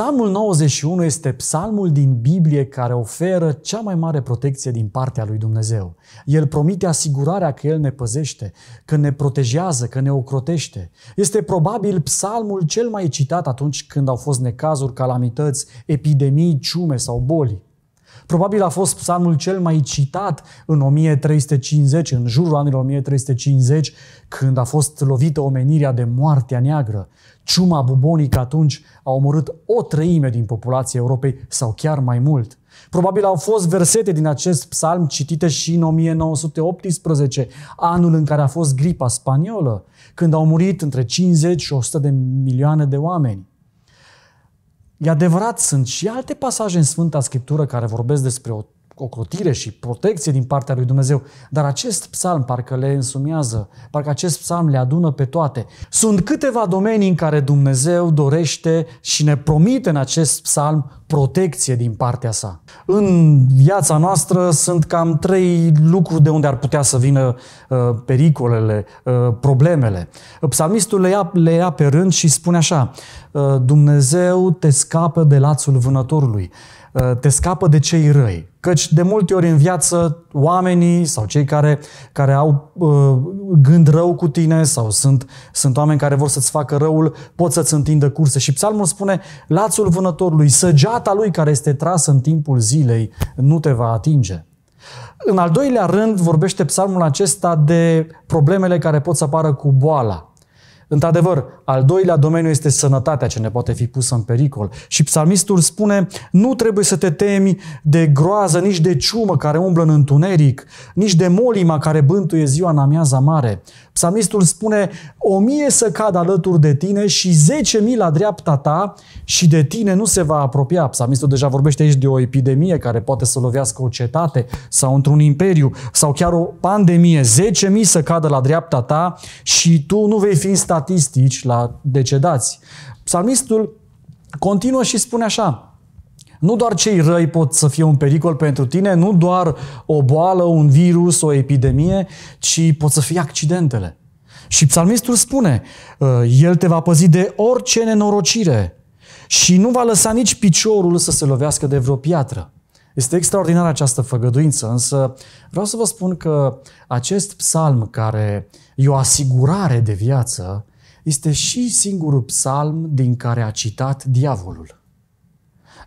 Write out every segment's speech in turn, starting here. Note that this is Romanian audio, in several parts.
Psalmul 91 este psalmul din Biblie care oferă cea mai mare protecție din partea lui Dumnezeu. El promite asigurarea că El ne păzește, că ne protejează, că ne ocrotește. Este probabil psalmul cel mai citat atunci când au fost necazuri, calamități, epidemii, ciume sau boli. Probabil a fost psalmul cel mai citat în 1350, în jurul anilor 1350, când a fost lovită omenirea de moartea neagră. Ciuma bubonică atunci a omorât o treime din populația Europei sau chiar mai mult. Probabil au fost versete din acest psalm citite și în 1918, anul în care a fost gripa spaniolă, când au murit între 50 și 100 de milioane de oameni. E adevărat, sunt și alte pasaje în Sfânta Scriptură care vorbesc despre o ocrotire și protecție din partea lui Dumnezeu, dar acest psalm parcă le însumează, parcă acest psalm le adună pe toate. Sunt câteva domenii în care Dumnezeu dorește și ne promite în acest psalm protecție din partea sa. În viața noastră sunt cam trei lucruri de unde ar putea să vină uh, pericolele, uh, problemele. Psalmistul le ia, le ia pe rând și spune așa, uh, Dumnezeu te scapă de lațul vânătorului, uh, te scapă de cei răi, Căci de multe ori în viață oamenii sau cei care, care au uh, gând rău cu tine sau sunt, sunt oameni care vor să-ți facă răul, pot să-ți întindă curse. Și psalmul spune, lațul vânătorului, săgeata lui care este trasă în timpul zilei, nu te va atinge. În al doilea rând vorbește psalmul acesta de problemele care pot să apară cu boala. Într-adevăr, al doilea domeniu este sănătatea ce ne poate fi pusă în pericol. Și psalmistul spune, nu trebuie să te temi de groază, nici de ciumă care umblă în întuneric, nici de molima care bântuie ziua în amiaza mare. Psalmistul spune, o mie să cadă alături de tine și zece mii la dreapta ta și de tine nu se va apropia. Psalmistul deja vorbește aici de o epidemie care poate să lovească o cetate sau într-un imperiu sau chiar o pandemie. Zece mii să cadă la dreapta ta și tu nu vei fi în statistici la decedați. Psalmistul continuă și spune așa, nu doar cei răi pot să fie un pericol pentru tine, nu doar o boală, un virus, o epidemie, ci pot să fie accidentele. Și psalmistul spune, uh, el te va păzi de orice nenorocire și nu va lăsa nici piciorul să se lovească de vreo piatră. Este extraordinară această făgăduință, însă vreau să vă spun că acest psalm care e o asigurare de viață este și singurul psalm din care a citat diavolul.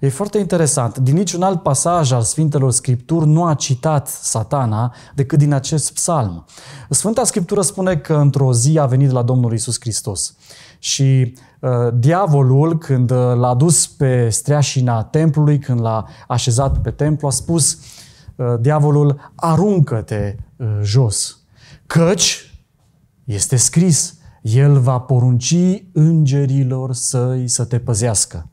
E foarte interesant. Din niciun alt pasaj al Sfintelor Scripturi nu a citat satana decât din acest psalm. Sfânta Scriptură spune că într-o zi a venit la Domnul Isus Hristos și uh, diavolul, când uh, l-a dus pe streașina templului, când l-a așezat pe templu, a spus uh, diavolul, aruncă-te uh, jos, căci este scris, el va porunci îngerilor săi să te păzească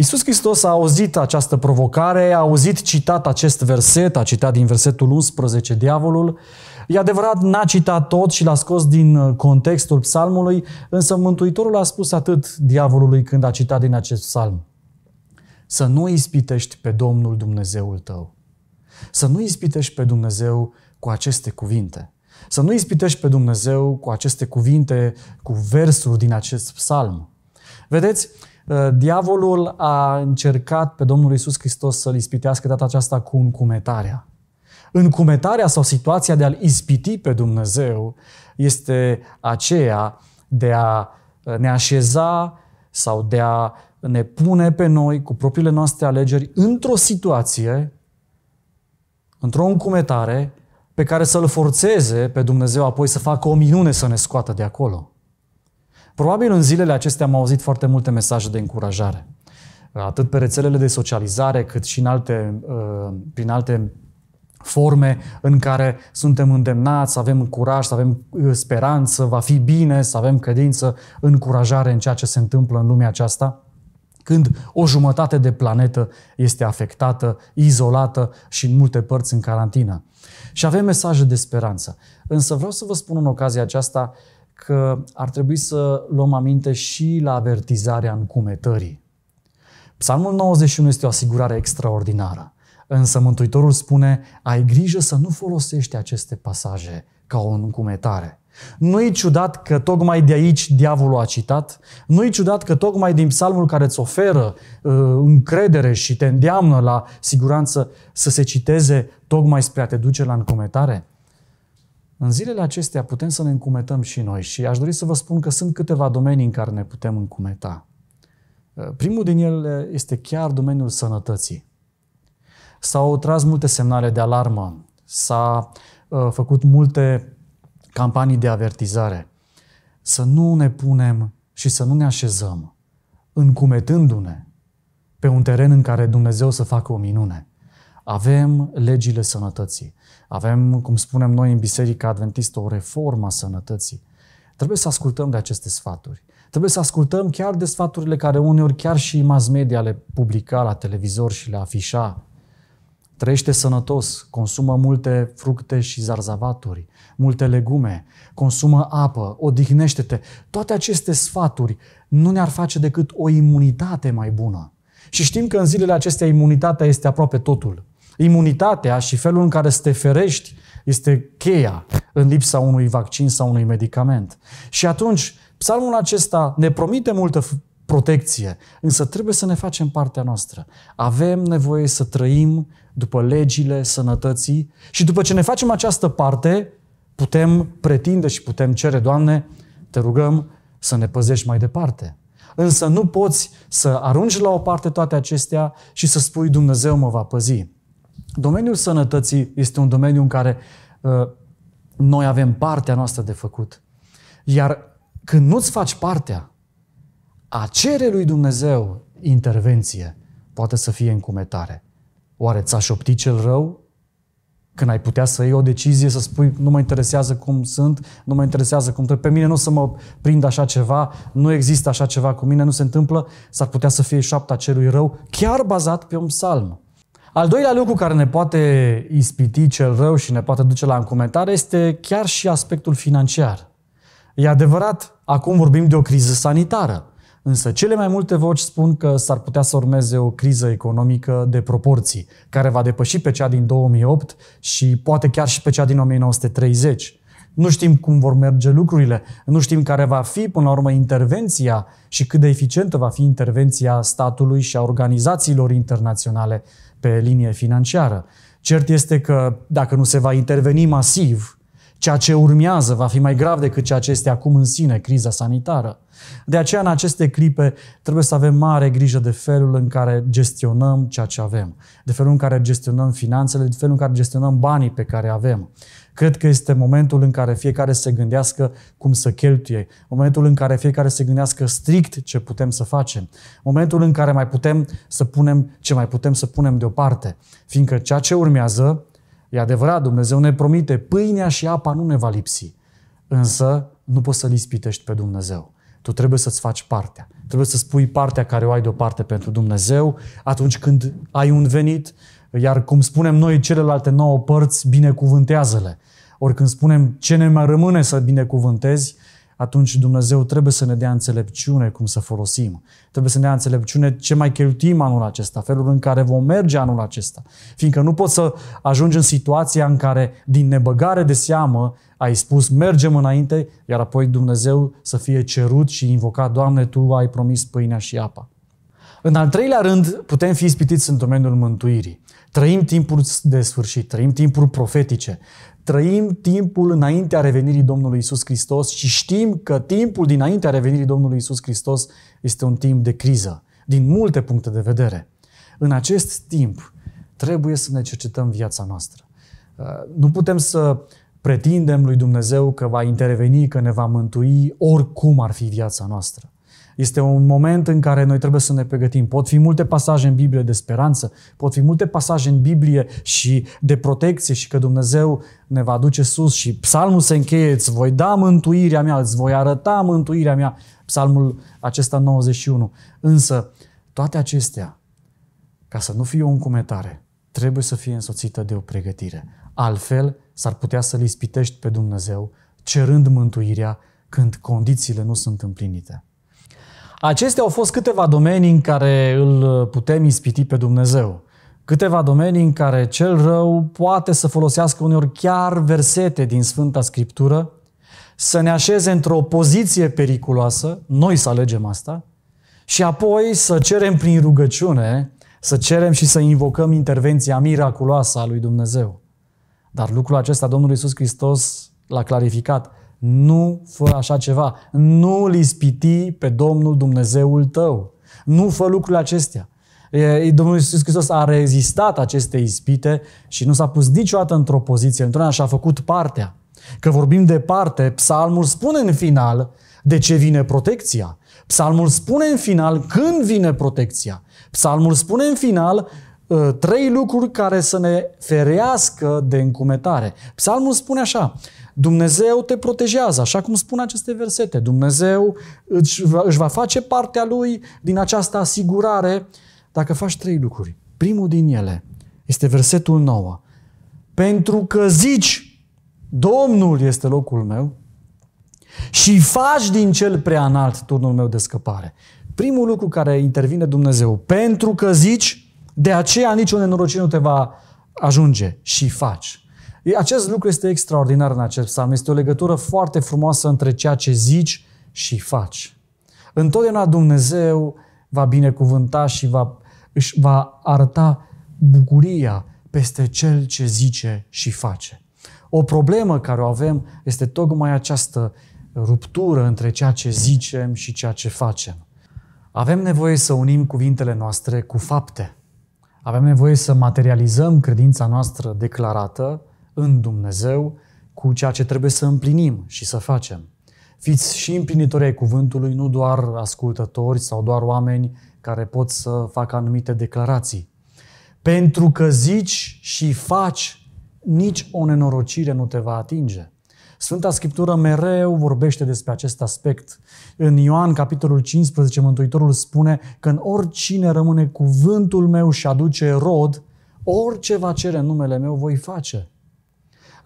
Iisus Hristos a auzit această provocare, a auzit citat acest verset, a citat din versetul 11 diavolul. E adevărat, n-a citat tot și l-a scos din uh, contextul psalmului, însă Mântuitorul a spus atât diavolului când a citat din acest psalm. Să nu ispitești pe Domnul Dumnezeul tău. Să nu ispitești pe Dumnezeu cu aceste cuvinte. Să nu ispitești pe Dumnezeu cu aceste cuvinte, cu versuri din acest psalm. Vedeți, Uh, diavolul a încercat pe Domnul Isus Hristos să-l ispitească data aceasta cu încumetarea. Încumetarea sau situația de a-l ispiti pe Dumnezeu este aceea de a uh, ne așeza sau de a ne pune pe noi cu propriile noastre alegeri într-o situație, într-o încumetare pe care să-l forțeze pe Dumnezeu apoi să facă o minune să ne scoată de acolo. Probabil în zilele acestea am auzit foarte multe mesaje de încurajare, atât pe rețelele de socializare, cât și în alte, uh, prin alte forme în care suntem îndemnați să avem curaj, să avem uh, speranță, va fi bine, să avem credință, încurajare în ceea ce se întâmplă în lumea aceasta când o jumătate de planetă este afectată, izolată și în multe părți în carantină. Și avem mesaje de speranță. Însă vreau să vă spun în ocazia aceasta că ar trebui să luăm aminte și la avertizarea încumetării. Psalmul 91 este o asigurare extraordinară, însă Mântuitorul spune, ai grijă să nu folosești aceste pasaje ca o încumetare. Nu-i ciudat că tocmai de aici diavolul a citat? Nu-i ciudat că tocmai din psalmul care îți oferă uh, încredere și te îndeamnă la siguranță să se citeze tocmai spre a te duce la încumetare? În zilele acestea putem să ne încumetăm și noi și aș dori să vă spun că sunt câteva domenii în care ne putem încumeta. Uh, primul din ele este chiar domeniul sănătății. S-au tras multe semnale de alarmă, s-a uh, făcut multe campanii de avertizare. Să nu ne punem și să nu ne așezăm încumetându-ne pe un teren în care Dumnezeu să facă o minune. Avem legile sănătății. Avem, cum spunem noi în Biserica Adventistă, o reformă a sănătății. Trebuie să ascultăm de aceste sfaturi. Trebuie să ascultăm chiar de sfaturile care uneori chiar și mass media le publica la televizor și le afișa. Trăiește sănătos, consumă multe fructe și zarzavaturi, multe legume, consumă apă, odihnește-te. Toate aceste sfaturi nu ne-ar face decât o imunitate mai bună. Și știm că în zilele acestea imunitatea este aproape totul. Imunitatea și felul în care să te ferești este cheia în lipsa unui vaccin sau unui medicament. Și atunci, psalmul acesta ne promite multă protecție, însă trebuie să ne facem partea noastră. Avem nevoie să trăim după legile sănătății și după ce ne facem această parte, putem pretinde și putem cere, Doamne, te rugăm să ne păzești mai departe. Însă nu poți să arunci la o parte toate acestea și să spui Dumnezeu mă va păzi. Domeniul sănătății este un domeniu în care uh, noi avem partea noastră de făcut. Iar când nu-ți faci partea, a cere lui Dumnezeu intervenție poate să fie încumetare. Oare ți-a șoptit cel rău? Când ai putea să iei o decizie, să spui nu mă interesează cum sunt, nu mă interesează cum trebuie, pe mine nu o să mă prind așa ceva, nu există așa ceva cu mine, nu se întâmplă, s-ar putea să fie șapta celui rău, chiar bazat pe un psalm. Al doilea lucru care ne poate ispiti cel rău și ne poate duce la încumetare este chiar și aspectul financiar. E adevărat, acum vorbim de o criză sanitară, însă cele mai multe voci spun că s-ar putea să urmeze o criză economică de proporții, care va depăși pe cea din 2008 și poate chiar și pe cea din 1930. Nu știm cum vor merge lucrurile, nu știm care va fi până la urmă intervenția și cât de eficientă va fi intervenția statului și a organizațiilor internaționale pe linie financiară. Cert este că dacă nu se va interveni masiv, Ceea ce urmează va fi mai grav decât ceea ce este acum în sine, criza sanitară. De aceea, în aceste clipe, trebuie să avem mare grijă de felul în care gestionăm ceea ce avem, de felul în care gestionăm finanțele, de felul în care gestionăm banii pe care avem. Cred că este momentul în care fiecare se gândească cum să cheltuie, momentul în care fiecare se gândească strict ce putem să facem, momentul în care mai putem să punem ce mai putem să punem deoparte, fiindcă ceea ce urmează E adevărat, Dumnezeu ne promite, pâinea și apa nu ne va lipsi. Însă nu poți să-L ispitești pe Dumnezeu. Tu trebuie să-ți faci partea. Trebuie să spui partea care o ai deoparte pentru Dumnezeu atunci când ai un venit, iar cum spunem noi, celelalte nouă părți, binecuvântează-le. Ori când spunem ce ne mai rămâne să binecuvântezi, atunci Dumnezeu trebuie să ne dea înțelepciune cum să folosim. Trebuie să ne dea înțelepciune ce mai cheltuim anul acesta, felul în care vom merge anul acesta. Fiindcă nu poți să ajungi în situația în care, din nebăgare de seamă, ai spus mergem înainte, iar apoi Dumnezeu să fie cerut și invocat, Doamne, Tu ai promis pâinea și apa. În al treilea rând, putem fi ispitiți în domeniul mântuirii. Trăim timpuri de sfârșit, trăim timpuri profetice, trăim timpul înaintea revenirii Domnului Isus Hristos și știm că timpul dinaintea revenirii Domnului Isus Hristos este un timp de criză, din multe puncte de vedere. În acest timp trebuie să ne cercetăm viața noastră. Uh, nu putem să pretindem lui Dumnezeu că va interveni, că ne va mântui oricum ar fi viața noastră. Este un moment în care noi trebuie să ne pregătim. Pot fi multe pasaje în Biblie de speranță, pot fi multe pasaje în Biblie și de protecție și că Dumnezeu ne va duce sus și psalmul se încheie, îți voi da mântuirea mea, îți voi arăta mântuirea mea, psalmul acesta 91. Însă, toate acestea, ca să nu fie o încumetare, trebuie să fie însoțită de o pregătire. Altfel, s-ar putea să-L ispitești pe Dumnezeu, cerând mântuirea când condițiile nu sunt împlinite. Acestea au fost câteva domenii în care îl putem ispiti pe Dumnezeu. Câteva domenii în care cel rău poate să folosească uneori chiar versete din Sfânta Scriptură, să ne așeze într-o poziție periculoasă, noi să alegem asta, și apoi să cerem prin rugăciune, să cerem și să invocăm intervenția miraculoasă a lui Dumnezeu. Dar lucrul acesta Domnul Iisus Hristos l-a clarificat. Nu fă așa ceva. Nu îl ispiti pe Domnul Dumnezeul tău. Nu fă lucrurile acestea. Domnul Iisus Hristos a rezistat aceste ispite și nu s-a pus niciodată într-o poziție, într-una și a făcut partea. Că vorbim de parte, psalmul spune în final de ce vine protecția. Psalmul spune în final când vine protecția. Psalmul spune în final ă, trei lucruri care să ne ferească de încumetare. Psalmul spune așa, Dumnezeu te protejează, așa cum spun aceste versete. Dumnezeu își va, își va face partea lui din această asigurare dacă faci trei lucruri. Primul din ele este versetul 9. Pentru că zici, Domnul este locul meu și faci din cel prea înalt turnul meu de scăpare. Primul lucru care intervine Dumnezeu, pentru că zici, de aceea nicio nenorocire nu te va ajunge și faci. Acest lucru este extraordinar în acest psalm. Este o legătură foarte frumoasă între ceea ce zici și faci. Întotdeauna Dumnezeu va binecuvânta și va, își va arăta bucuria peste cel ce zice și face. O problemă care o avem este tocmai această ruptură între ceea ce zicem și ceea ce facem. Avem nevoie să unim cuvintele noastre cu fapte. Avem nevoie să materializăm credința noastră declarată în Dumnezeu cu ceea ce trebuie să împlinim și să facem. Fiți și împlinitori ai cuvântului, nu doar ascultători sau doar oameni care pot să facă anumite declarații. Pentru că zici și faci, nici o nenorocire nu te va atinge. Sfânta Scriptură mereu vorbește despre acest aspect. În Ioan, capitolul 15, Mântuitorul spune că în oricine rămâne cuvântul meu și aduce rod, orice va cere numele meu voi face.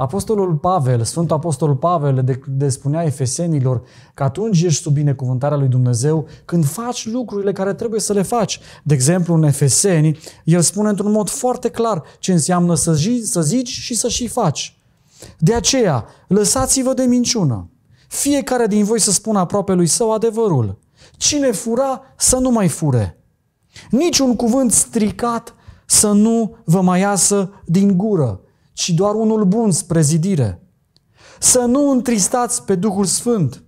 Apostolul Pavel, Sfântul Apostol Pavel, de, de spunea efesenilor că atunci ești sub binecuvântarea lui Dumnezeu când faci lucrurile care trebuie să le faci. De exemplu, în Efeseni, el spune într-un mod foarte clar ce înseamnă să, zi, să zici și să și faci. De aceea, lăsați-vă de minciună. Fiecare din voi să spună aproape lui său adevărul. Cine fura, să nu mai fure. Niciun cuvânt stricat să nu vă mai iasă din gură ci doar unul bun spre zidire. Să nu întristați pe Duhul Sfânt,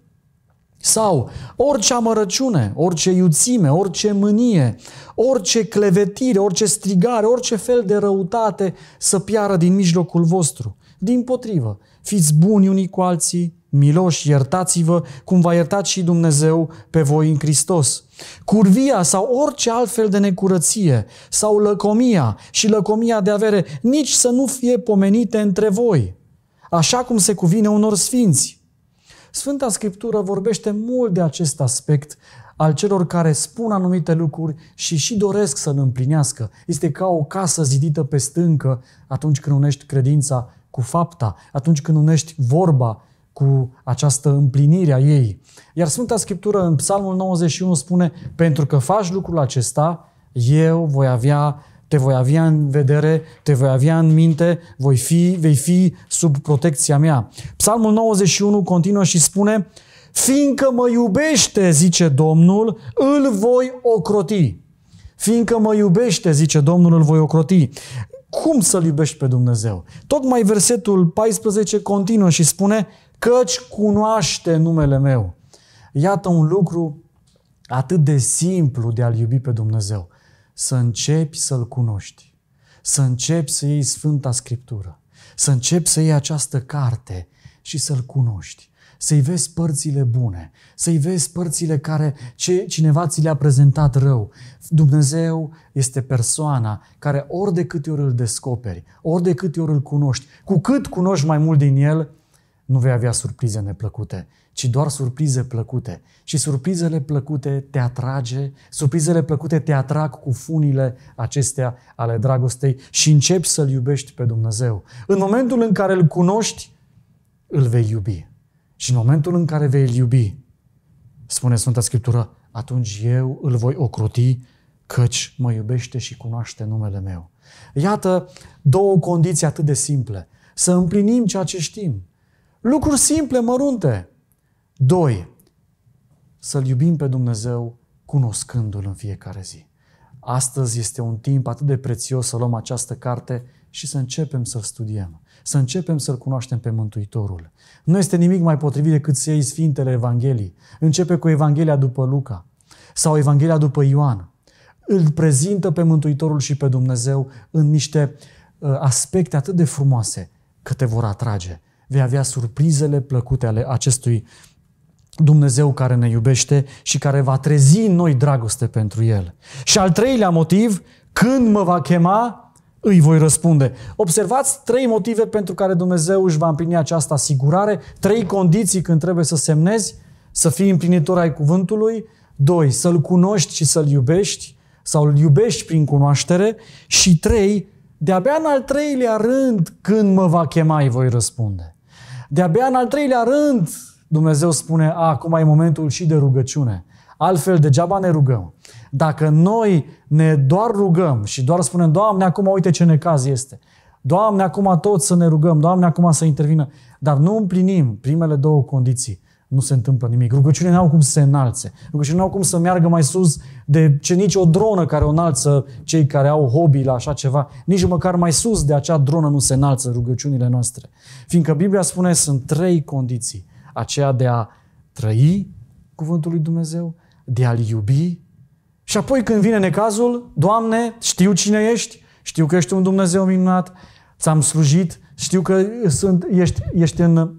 sau orice amărăciune, orice iuțime, orice mânie, orice clevetire, orice strigare, orice fel de răutate să piară din mijlocul vostru. Din potrivă, fiți buni unii cu alții, miloși, iertați-vă cum v-a iertat și Dumnezeu pe voi în Hristos. Curvia sau orice altfel de necurăție sau lăcomia și lăcomia de avere nici să nu fie pomenite între voi, așa cum se cuvine unor sfinți. Sfânta Scriptură vorbește mult de acest aspect al celor care spun anumite lucruri și și doresc să le împlinească. Este ca o casă zidită pe stâncă atunci când unești credința cu fapta, atunci când unești vorba cu această împlinire a ei. Iar Sfânta Scriptură în Psalmul 91 spune, pentru că faci lucrul acesta, eu voi avea, te voi avea în vedere, te voi avea în minte, voi fi, vei fi sub protecția mea. Psalmul 91 continuă și spune, fiindcă mă iubește, zice Domnul, îl voi ocroti. Fiindcă mă iubește, zice Domnul, îl voi ocroti cum să-L iubești pe Dumnezeu? Tocmai versetul 14 continuă și spune, căci cunoaște numele meu. Iată un lucru atât de simplu de a-L iubi pe Dumnezeu. Să începi să-L cunoști. Să începi să iei Sfânta Scriptură. Să începi să iei această carte și să-L cunoști să-i vezi părțile bune, să-i vezi părțile care ce cineva ți le-a prezentat rău. Dumnezeu este persoana care ori de câte ori îl descoperi, ori de câte ori îl cunoști, cu cât cunoști mai mult din el, nu vei avea surprize neplăcute, ci doar surprize plăcute. Și surprizele plăcute te atrage, surprizele plăcute te atrag cu funile acestea ale dragostei și începi să-L iubești pe Dumnezeu. În momentul în care îl cunoști, îl vei iubi. Și în momentul în care vei iubi, spune Sfânta Scriptură, atunci eu îl voi ocroti căci mă iubește și cunoaște numele meu. Iată două condiții atât de simple. Să împlinim ceea ce știm. Lucruri simple, mărunte. Doi, să-L iubim pe Dumnezeu cunoscându-L în fiecare zi. Astăzi este un timp atât de prețios să luăm această carte și să începem să-L studiem, să începem să-L cunoaștem pe Mântuitorul. Nu este nimic mai potrivit decât să iei Sfintele Evangheliei. Începe cu Evanghelia după Luca sau Evanghelia după Ioan. Îl prezintă pe Mântuitorul și pe Dumnezeu în niște uh, aspecte atât de frumoase că te vor atrage. Vei avea surprizele plăcute ale acestui Dumnezeu care ne iubește și care va trezi în noi dragoste pentru El. Și al treilea motiv, când mă va chema, îi voi răspunde. Observați trei motive pentru care Dumnezeu își va împlini această asigurare, trei condiții când trebuie să semnezi, să fii împlinitor ai cuvântului, doi, să-L cunoști și să-L iubești, sau îl iubești prin cunoaștere, și trei, de-abia în al treilea rând, când mă va chema, îi voi răspunde. De-abia în al treilea rând, Dumnezeu spune, acum e momentul și de rugăciune. Altfel, degeaba ne rugăm. Dacă noi ne doar rugăm și doar spunem, Doamne, acum uite ce necaz este, Doamne, acum toți să ne rugăm, Doamne, acum să intervină, dar nu împlinim primele două condiții, nu se întâmplă nimic. Rugăciunile nu au cum să se înalțe. Rugăciunile nu au cum să meargă mai sus de ce nici o dronă care o înalță cei care au hobby la așa ceva. Nici măcar mai sus de acea dronă nu se înalță rugăciunile noastre. Fiindcă Biblia spune sunt trei condiții. Aceea de a trăi cuvântul lui Dumnezeu, de a-L iubi și apoi când vine necazul, Doamne, știu cine ești, știu că ești un Dumnezeu minunat, ți-am slujit, știu că sunt, ești, ești în,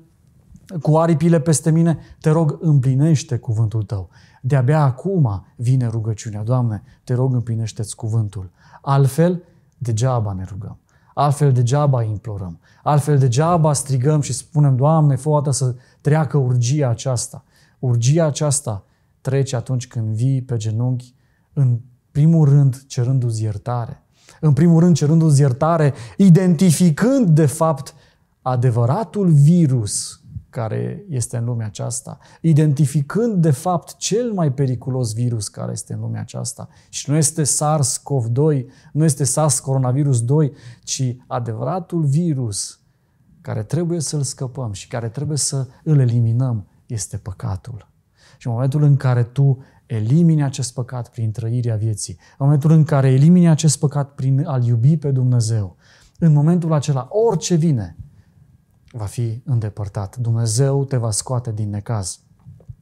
cu aripile peste mine, te rog, împlinește cuvântul tău. De-abia acum vine rugăciunea, Doamne, te rog, împlinește-ți cuvântul. Altfel, degeaba ne rugăm. Altfel degeaba implorăm. Altfel degeaba strigăm și spunem, Doamne, fă să treacă urgia aceasta. Urgia aceasta trece atunci când vii pe genunchi în primul rând, cerându-ți iertare. În primul rând, cerându-ți iertare, identificând, de fapt, adevăratul virus care este în lumea aceasta, identificând de fapt cel mai periculos virus care este în lumea aceasta. Și nu este SARS-CoV-2, nu este SARS coronavirus 2, ci adevăratul virus care trebuie să-l scăpăm și care trebuie să îl eliminăm este păcatul. Și în momentul în care tu elimini acest păcat prin trăirea vieții, în momentul în care elimini acest păcat prin a-L iubi pe Dumnezeu, în momentul acela orice vine va fi îndepărtat. Dumnezeu te va scoate din necaz.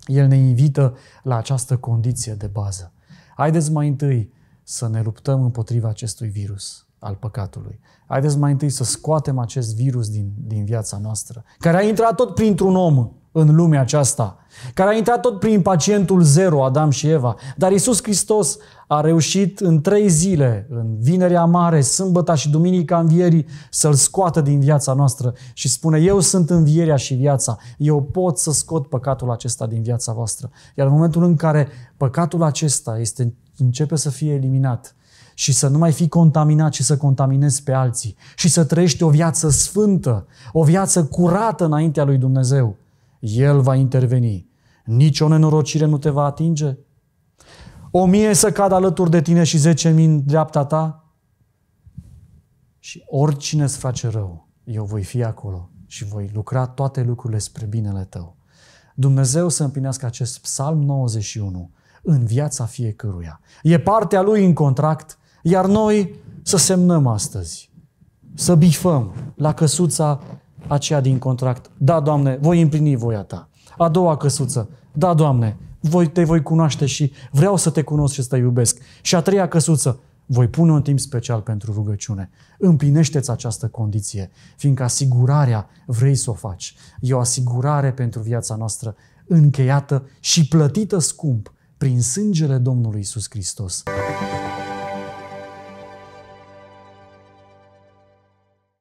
El ne invită la această condiție de bază. Haideți mai întâi să ne luptăm împotriva acestui virus al păcatului. Haideți mai întâi să scoatem acest virus din, din viața noastră, care a intrat tot printr-un om în lumea aceasta, care a intrat tot prin pacientul zero, Adam și Eva. Dar Isus Hristos a reușit în trei zile, în Vinerea Mare, Sâmbăta și Duminica Învierii, să-L scoată din viața noastră și spune, eu sunt învierea și viața, eu pot să scot păcatul acesta din viața voastră. Iar în momentul în care păcatul acesta este, începe să fie eliminat, și să nu mai fi contaminat, ci să contaminezi pe alții și să trăiești o viață sfântă, o viață curată înaintea lui Dumnezeu. El va interveni. Nici o nenorocire nu te va atinge. O mie să cadă alături de tine și zece mii în dreapta ta. Și oricine îți face rău, eu voi fi acolo și voi lucra toate lucrurile spre binele tău. Dumnezeu să împlinească acest psalm 91 în viața fiecăruia. E partea lui în contract, iar noi să semnăm astăzi, să bifăm la căsuța aceea din contract. Da, Doamne, voi împlini voia Ta. A doua căsuță. Da, Doamne, voi, te voi cunoaște și vreau să te cunosc și să te iubesc. Și a treia căsuță. Voi pune un timp special pentru rugăciune. Împlinește-ți această condiție, fiindcă asigurarea vrei să o faci. E o asigurare pentru viața noastră încheiată și plătită scump prin sângele Domnului Isus Hristos.